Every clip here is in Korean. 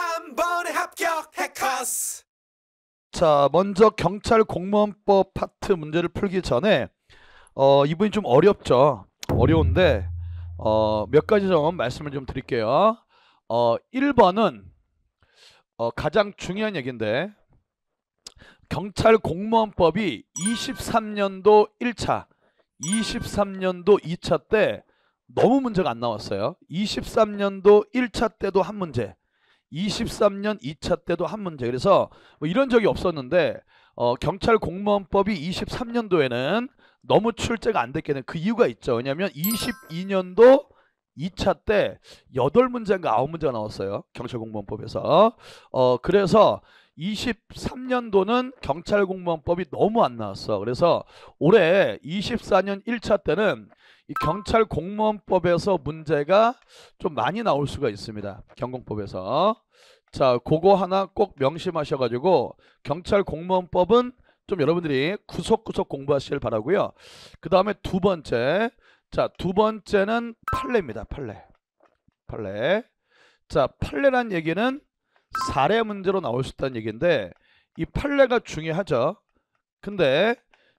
한 번에 합격 해커스. 자, 먼저 경찰 공무원법 파트 문제를 풀기 전에 어, 이분이 좀 어렵죠. 어려운데 어, 몇 가지 점 말씀을 좀 드릴게요. 어, 1번은 어, 가장 중요한 얘긴데 경찰 공무원법이 23년도 1차, 23년도 2차 때 너무 문제가 안 나왔어요. 23년도 1차 때도 한 문제, 23년 2차 때도 한 문제. 그래서 뭐 이런 적이 없었는데 어, 경찰 공무원법이 23년도에는 너무 출제가 안 됐게 된 그 이유가 있죠. 왜냐하면 22년도 2차 때 8문제인가 9문제가 나왔어요. 경찰 공무원법에서. 어, 그래서 23년도는 경찰 공무원법이 너무 안 나왔어. 그래서 올해 24년 1차 때는 이 경찰 공무원법에서 문제가 좀 많이 나올 수가 있습니다. 경공법에서. 자, 그거 하나 꼭 명심하셔 가지고 경찰 공무원법은 좀 여러분들이 구석구석 공부하시길 바라고요. 그다음에 두 번째. 자, 두 번째는 판례입니다. 판례. 판례. 자, 판례란 얘기는 사례 문제로 나올 수 있다는 얘기인데 이 판례가 중요하죠. 근데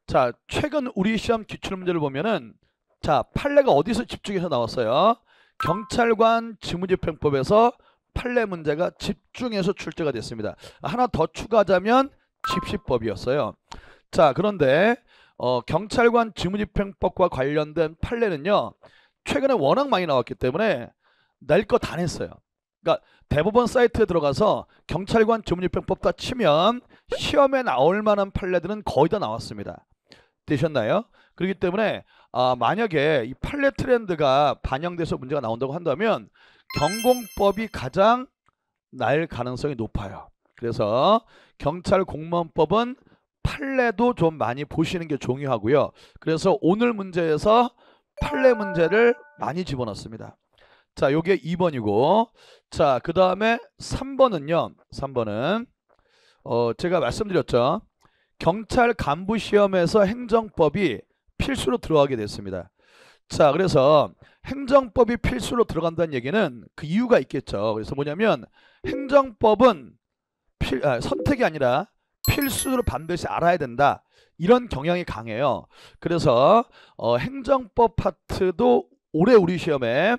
자 최근 우리 시험 기출 문제를 보면은 자 판례가 어디서 집중해서 나왔어요? 경찰관 직무집행법에서 판례 문제가 집중해서 출제가 됐습니다. 하나 더 추가하자면 집시법이었어요. 자 그런데 어, 경찰관 직무집행법과 관련된 판례는요 최근에 워낙 많이 나왔기 때문에 낼 거 다 냈어요. 그러니까 대법원 사이트에 들어가서 경찰관 주문입행법다 치면 시험에 나올 만한 판례들은 거의 다 나왔습니다. 되셨나요? 그렇기 때문에 아, 만약에 이 판례 트렌드가 반영돼서 문제가 나온다고 한다면 경공법이 가장 날 가능성이 높아요. 그래서 경찰 공무원법은 판례도 좀 많이 보시는 게 중요하고요. 그래서 오늘 문제에서 판례 문제를 많이 집어넣습니다. 자, 요게 2번이고. 자, 그 다음에 3번은요. 3번은 어, 제가 말씀드렸죠. 경찰 간부 시험에서 행정법이 필수로 들어가게 됐습니다. 자, 그래서 행정법이 필수로 들어간다는 얘기는 그 이유가 있겠죠. 그래서 뭐냐면 행정법은 필, 아, 선택이 아니라 필수로 반드시 알아야 된다. 이런 경향이 강해요. 그래서 어, 행정법 파트도 올해 우리 시험에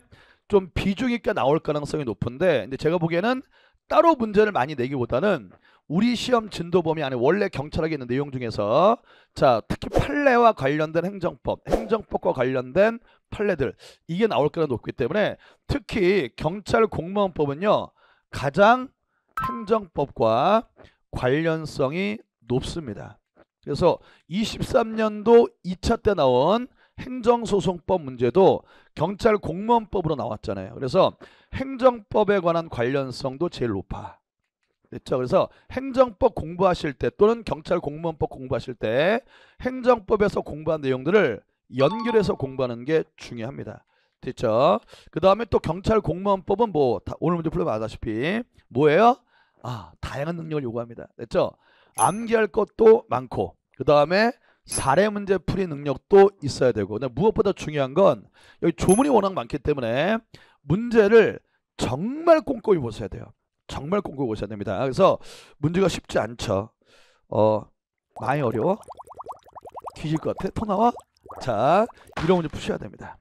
좀 비중 있게 나올 가능성이 높은데 근데 제가 보기에는 따로 문제를 많이 내기보다는 우리 시험 진도 범위 안에 원래 경찰학에 있는 내용 중에서 자 특히 판례와 관련된 행정법, 행정법과 관련된 판례들 이게 나올 가능성이 높기 때문에 특히 경찰 공무원법은요 가장 행정법과 관련성이 높습니다. 그래서 23년도 2차 때 나온 행정소송법 문제도 경찰 공무원법으로 나왔잖아요. 그래서 행정법에 관한 관련성도 제일 높아. 그렇죠? 그래서 행정법 공부하실 때 또는 경찰 공무원법 공부하실 때 행정법에서 공부한 내용들을 연결해서 공부하는 게 중요합니다. 됐죠? 그 다음에 또 경찰 공무원법은 뭐 오늘 문제 풀어봐다시피 뭐예요? 아 다양한 능력을 요구합니다. 됐죠? 암기할 것도 많고 그 다음에 사례 문제 풀이 능력도 있어야 되고 근데 무엇보다 중요한 건 여기 조문이 워낙 많기 때문에 문제를 정말 꼼꼼히 보셔야 돼요. 정말 꼼꼼히 보셔야 됩니다. 그래서 문제가 쉽지 않죠. 어 많이 어려워? 뒤질 것 같아? 토 나와? 자 이런 문제 푸셔야 됩니다.